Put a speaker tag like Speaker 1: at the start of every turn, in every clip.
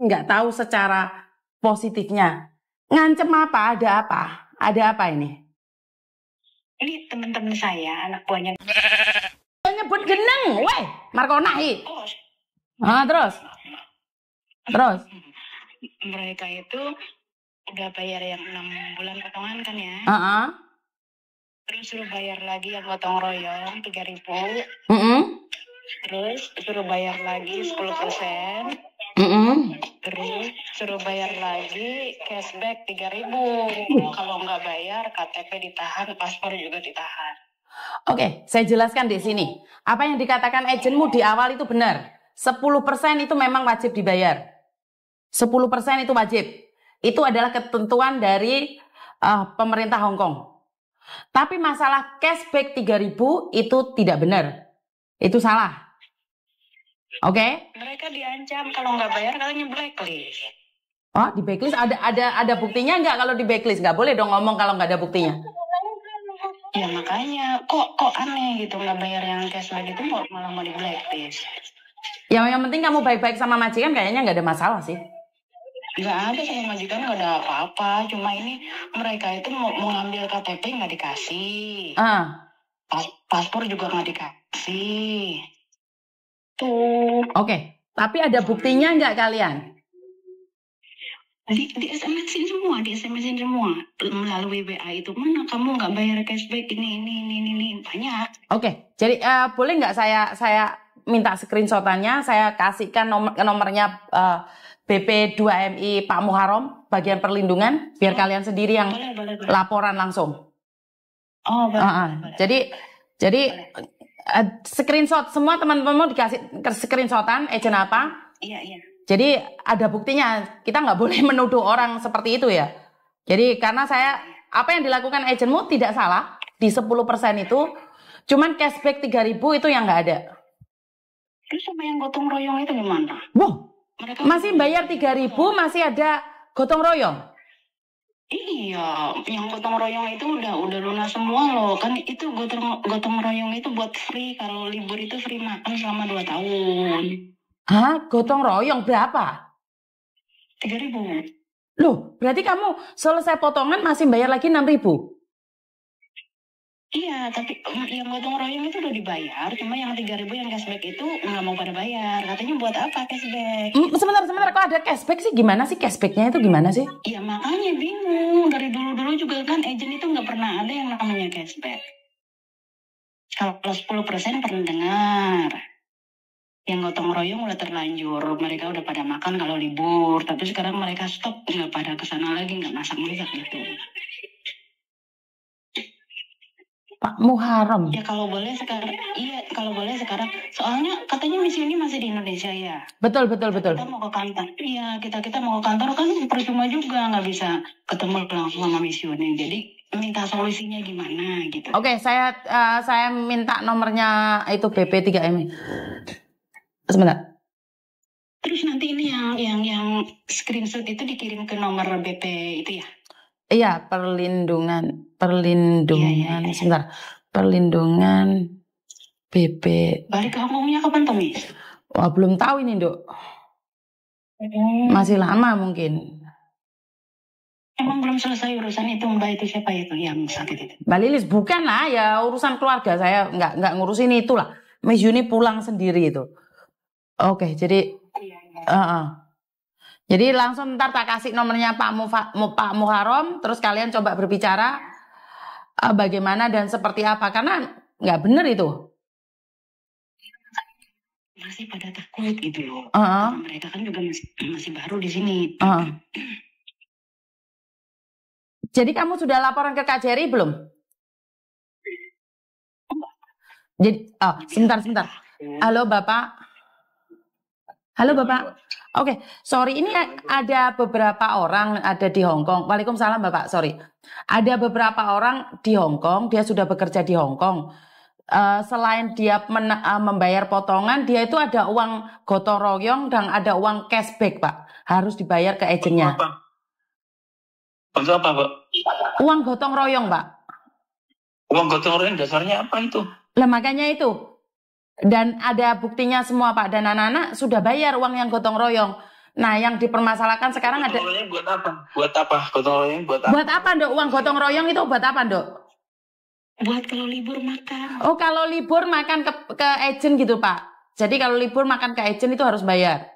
Speaker 1: nggak tahu secara positifnya. Ngancem apa? Ada apa? Ada apa ini? Ini teman-teman saya, anak buahnya. Nyebut geneng, weh, Markonahi. Ah, terus? Terus? Hmm. Mereka itu udah bayar yang enam bulan potongan kan ya? Uh -uh. Terus suruh bayar lagi yang potong royong tiga ribu. Uh -uh. Terus suruh bayar lagi sepuluh persen Mm -hmm. Terus suruh bayar lagi cashback tiga ribu Kalau nggak bayar KTP ditahan, paspor juga ditahan. Oke, saya jelaskan di sini. Apa yang dikatakan agentmu di awal itu benar. 10% itu memang wajib dibayar. 10% itu wajib. Itu adalah ketentuan dari uh, pemerintah Hong Kong. Tapi masalah cashback 3000 itu tidak benar. Itu salah. Oke. Okay? Mereka diancam kalau nggak bayar katanya blacklist. Oh, di blacklist ada ada ada buktinya nggak kalau di blacklist? Nggak boleh dong ngomong kalau nggak ada buktinya. Ya makanya kok kok aneh gitu nggak bayar yang cash lagi tuh malah mau di blacklist. Yang yang penting kamu baik-baik sama majikan kayaknya nggak ada masalah sih. Nggak ada sama majikan nggak ada apa-apa. Cuma ini mereka itu mau, mau ngambil KTP nggak dikasih. Ah. Pas, paspor juga nggak dikasih. Gitu. Oke, okay. tapi ada buktinya nggak kalian? Di, di SMS-in semua, di SMS-in semua melalui WA itu mana kamu nggak bayar cashback ini ini ini ini, ini. banyak. Oke, okay. jadi uh, boleh nggak saya saya minta screenshotannya, saya kasihkan nomor nomornya uh, eh, BP2MI Pak Muharom bagian perlindungan biar oh, kalian sendiri yang boleh, boleh, boleh. laporan langsung. Oh, boleh. Uh -uh. Boleh, jadi boleh. jadi boleh uh, screenshot semua teman-teman dikasih screenshotan agent apa? Iya iya. Jadi ada buktinya. Kita nggak boleh menuduh orang seperti itu ya. Jadi karena saya apa yang dilakukan agentmu tidak salah di 10% itu, cuman cashback 3000 itu yang nggak ada. Terus sama yang gotong royong itu gimana? Wah, masih bayar 3000 masih ada gotong royong. Iya, yang gotong royong itu udah udah lunas semua loh. Kan itu gotong gotong royong itu buat free kalau libur itu free makan selama dua tahun. Hah, gotong royong berapa? Tiga ribu. Loh, berarti kamu selesai potongan masih bayar lagi enam ribu. Iya, tapi mm, yang gotong royong itu udah dibayar, cuma yang tiga ribu yang cashback itu nggak mau pada bayar. Katanya buat apa cashback? Hmm, sebentar, sebentar. Kok ada cashback sih? Gimana sih cashbacknya itu gimana sih? Iya, makanya bingung. Dari dulu-dulu juga kan agent itu nggak pernah ada yang namanya cashback. Kalau sepuluh persen pernah dengar. Yang gotong royong udah terlanjur, mereka udah pada makan kalau libur, tapi sekarang mereka stop nggak pada kesana lagi, nggak masak-masak gitu. Pak Muharrem. Ya kalau boleh sekarang, iya kalau boleh sekarang. Soalnya katanya misi ini masih di Indonesia ya. Betul betul betul. Kita mau ke kantor, iya kita kita mau ke kantor kan percuma juga nggak bisa ketemu langsung sama misioner. Jadi minta solusinya gimana gitu. Oke, okay, saya uh, saya minta nomornya itu BP 3M. Sebentar. Terus nanti ini yang yang yang screenshot itu dikirim ke nomor BP itu ya? Iya, perlindungan, perlindungan. Ya, ya, ya, Sebentar, perlindungan BP. Balik ke kapan, Tommy? Wah, belum tahu ini, Dok. Hmm. Masih lama mungkin. Emang belum selesai urusan itu mbak itu siapa itu yang sakit itu? Mbak Lilis bukan lah ya urusan keluarga saya nggak nggak ngurusin itu lah. Miss Yuni pulang sendiri itu. Oke jadi. Iya. iya. Uh -uh. Jadi langsung ntar tak kasih nomornya Pak, Mufa, Pak Muharram, terus kalian coba berbicara uh, bagaimana dan seperti apa, karena nggak bener itu. Masih pada takut gitu loh, uh -huh. mereka kan juga masih, masih baru di sini. Uh -huh. Jadi kamu sudah laporan ke KJRI belum? Jadi, oh, sebentar, sebentar. Halo Bapak. Halo Bapak. Oke, okay. sorry ini ada beberapa orang ada di Hong Kong. Waalaikumsalam Bapak, sorry. Ada beberapa orang di Hong Kong, dia sudah bekerja di Hong Kong. Uh, selain dia men, uh, eh, membayar potongan, dia itu ada uang gotong royong dan ada uang cashback, Pak. Harus dibayar ke agennya. Untuk apa, Pak? Uang gotong royong, Pak. Uang gotong royong dasarnya apa itu? Lah makanya itu, dan ada buktinya semua Pak dan anak-anak sudah bayar uang yang gotong royong. Nah, yang dipermasalahkan sekarang gotong ada buat apa? Buat apa? Gotong royong buat apa? Buat apa, Dok? Uang gotong royong itu buat apa, Dok? Buat kalau libur makan. Oh, kalau libur makan ke ke agent gitu, Pak. Jadi kalau libur makan ke agent itu harus bayar.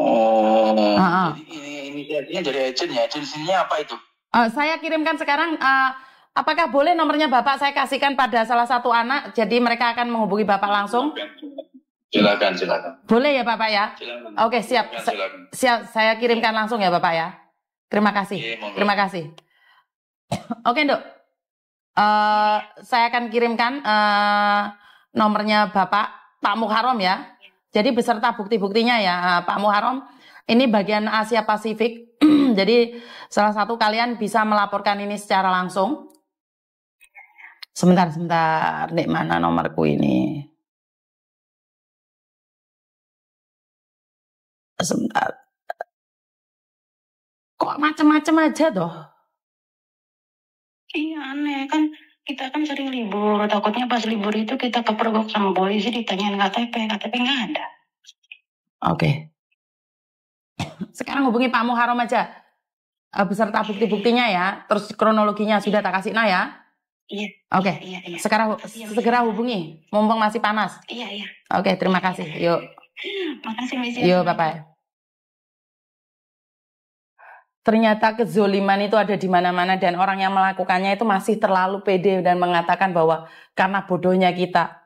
Speaker 1: Oh. Ah -ah. Jadi ini ini, ini jadi agent ya. Agent sini apa itu? Uh, saya kirimkan sekarang uh, Apakah boleh nomornya Bapak saya kasihkan pada salah satu anak, jadi mereka akan menghubungi Bapak langsung? Silakan, silakan. Boleh ya Bapak ya? Silakan. Oke, siap. Silakan, Siap, saya kirimkan langsung ya Bapak ya. Terima kasih. Oke, Terima kasih. Oke, Dok. Uh, eh, saya akan kirimkan uh, nomornya Bapak Pak Muharram ya. Jadi beserta bukti-buktinya ya eh, Pak Muharram. Ini bagian Asia Pasifik. jadi salah satu kalian bisa melaporkan ini secara langsung Sebentar, sebentar. Nek mana nomorku ini? Sebentar. Kok macam-macam aja toh? Iya aneh kan kita kan sering libur takutnya pas libur itu kita kepergok sama polisi ditanyain KTP KTP nggak ada. Oke. Okay. Sekarang hubungi Pak muharom aja eh, beserta bukti-buktinya ya, terus kronologinya sudah tak kasih nah ya. Iya. Oke. Okay. Iya, iya, iya. Sekarang iya, iya, segera hubungi, mumpung masih panas. Iya iya. Oke, okay, terima kasih. Iya, Yuk. Makasih Miss. Yuk, bapak. Ternyata kezoliman itu ada di mana-mana dan orang yang melakukannya itu masih terlalu pede dan mengatakan bahwa karena bodohnya kita.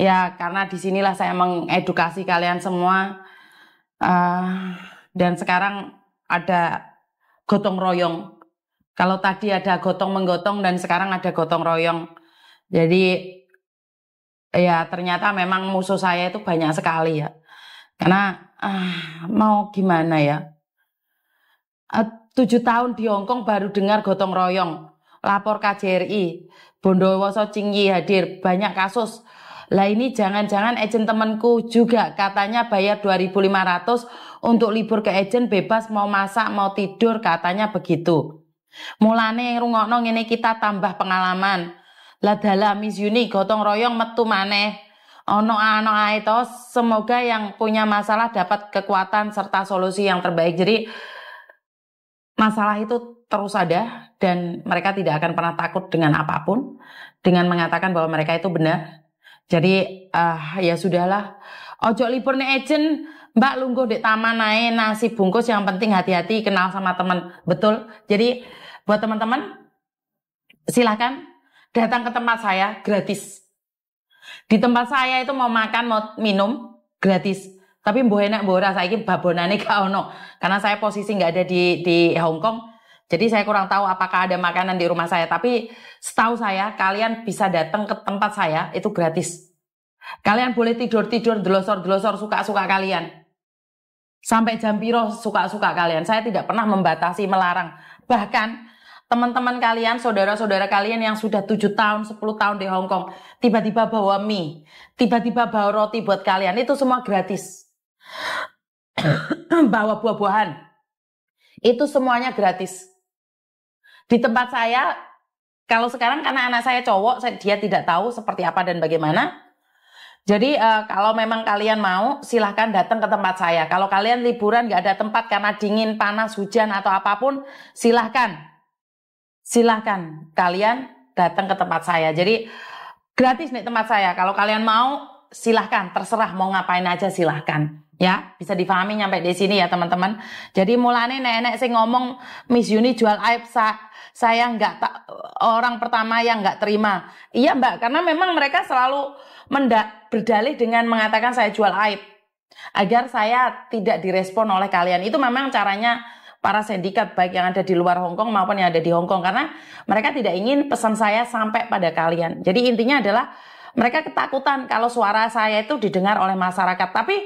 Speaker 1: Ya, karena disinilah saya mengedukasi kalian semua. Uh, dan sekarang ada gotong royong kalau tadi ada gotong menggotong dan sekarang ada gotong royong. Jadi ya ternyata memang musuh saya itu banyak sekali ya. Karena ah, mau gimana ya. Eh, tujuh tahun di Hongkong baru dengar gotong royong. Lapor KJRI, Bondowoso Cinggi hadir, banyak kasus. Lah ini jangan-jangan agent temanku juga katanya bayar 2.500 untuk libur ke agent bebas mau masak mau tidur katanya begitu. Mulane rungokno ngene kita tambah pengalaman. Lah dalam misyuni gotong royong metu maneh. Ono ano ae to, semoga yang punya masalah dapat kekuatan serta solusi yang terbaik. Jadi masalah itu terus ada dan mereka tidak akan pernah takut dengan apapun dengan mengatakan bahwa mereka itu benar. Jadi uh, ya sudahlah. Ojo libur nih agent, Mbak lungguh di taman naik nasi bungkus yang penting hati-hati kenal sama teman. Betul. Jadi Buat teman-teman, silahkan datang ke tempat saya gratis. Di tempat saya itu mau makan, mau minum, gratis. Tapi boleh enak mbuh rasa ini babonane gak Karena saya posisi nggak ada di, di Hong Kong. Jadi saya kurang tahu apakah ada makanan di rumah saya. Tapi setahu saya, kalian bisa datang ke tempat saya, itu gratis. Kalian boleh tidur-tidur, delosor-delosor, suka-suka kalian. Sampai jam piro suka-suka kalian. Saya tidak pernah membatasi, melarang. Bahkan teman-teman kalian, saudara-saudara kalian yang sudah 7 tahun, 10 tahun di Hong Kong, tiba-tiba bawa mie, tiba-tiba bawa roti buat kalian, itu semua gratis. bawa buah-buahan. Itu semuanya gratis. Di tempat saya, kalau sekarang karena anak saya cowok, dia tidak tahu seperti apa dan bagaimana. Jadi uh, kalau memang kalian mau, silahkan datang ke tempat saya. Kalau kalian liburan nggak ada tempat karena dingin, panas, hujan atau apapun, silahkan, silahkan kalian datang ke tempat saya. Jadi gratis nih tempat saya. Kalau kalian mau, silahkan, terserah mau ngapain aja silahkan. Ya, bisa difahami nyampe di sini ya teman-teman. Jadi mulane nenek sing ngomong Miss Yuni jual aib sa saya nggak tak orang pertama yang nggak terima. Iya mbak, karena memang mereka selalu mendak berdalih dengan mengatakan saya jual aib agar saya tidak direspon oleh kalian. Itu memang caranya para sindikat baik yang ada di luar Hong Kong maupun yang ada di Hong Kong karena mereka tidak ingin pesan saya sampai pada kalian. Jadi intinya adalah mereka ketakutan kalau suara saya itu didengar oleh masyarakat. Tapi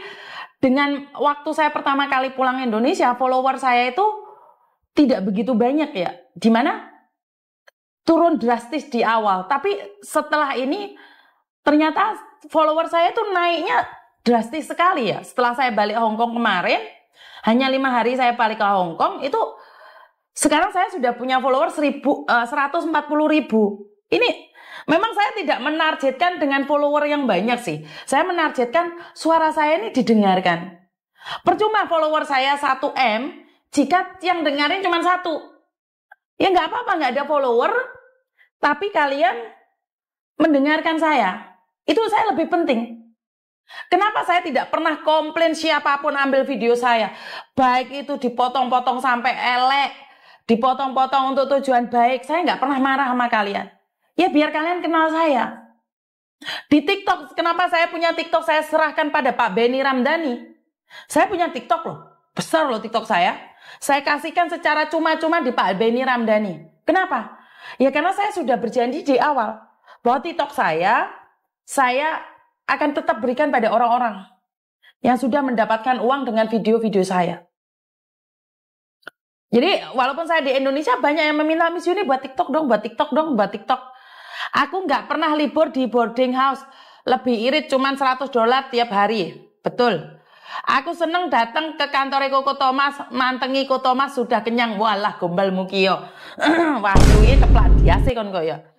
Speaker 1: dengan waktu saya pertama kali pulang Indonesia, follower saya itu tidak begitu banyak ya. Di mana turun drastis di awal, tapi setelah ini ternyata follower saya itu naiknya drastis sekali ya. Setelah saya balik Hong Kong kemarin, hanya lima hari saya balik ke Hong Kong itu sekarang saya sudah punya follower seribu, eh, uh, 140 ribu. Ini Memang saya tidak menargetkan dengan follower yang banyak sih. Saya menargetkan suara saya ini didengarkan. Percuma follower saya 1M jika yang dengarin cuma satu. Ya nggak apa-apa nggak ada follower, tapi kalian mendengarkan saya. Itu saya lebih penting. Kenapa saya tidak pernah komplain siapapun ambil video saya? Baik itu dipotong-potong sampai elek, dipotong-potong untuk tujuan baik. Saya nggak pernah marah sama kalian. Ya biar kalian kenal saya. Di TikTok, kenapa saya punya TikTok? Saya serahkan pada Pak Benny Ramdhani. Saya punya TikTok loh. Besar loh TikTok saya. Saya kasihkan secara cuma-cuma di Pak Benny Ramdhani. Kenapa? Ya karena saya sudah berjanji di awal. Bahwa TikTok saya, saya akan tetap berikan pada orang-orang. Yang sudah mendapatkan uang dengan video-video saya. Jadi walaupun saya di Indonesia banyak yang meminta Miss ini buat TikTok dong, buat TikTok dong, buat TikTok. Aku nggak pernah libur di boarding house. Lebih irit cuman 100 dolar tiap hari. Betul. Aku seneng datang ke kantor Koko Thomas, mantengi Koko Thomas sudah kenyang. Walah mukio. Waduh, Wah, iya keplak dia sih kon ya.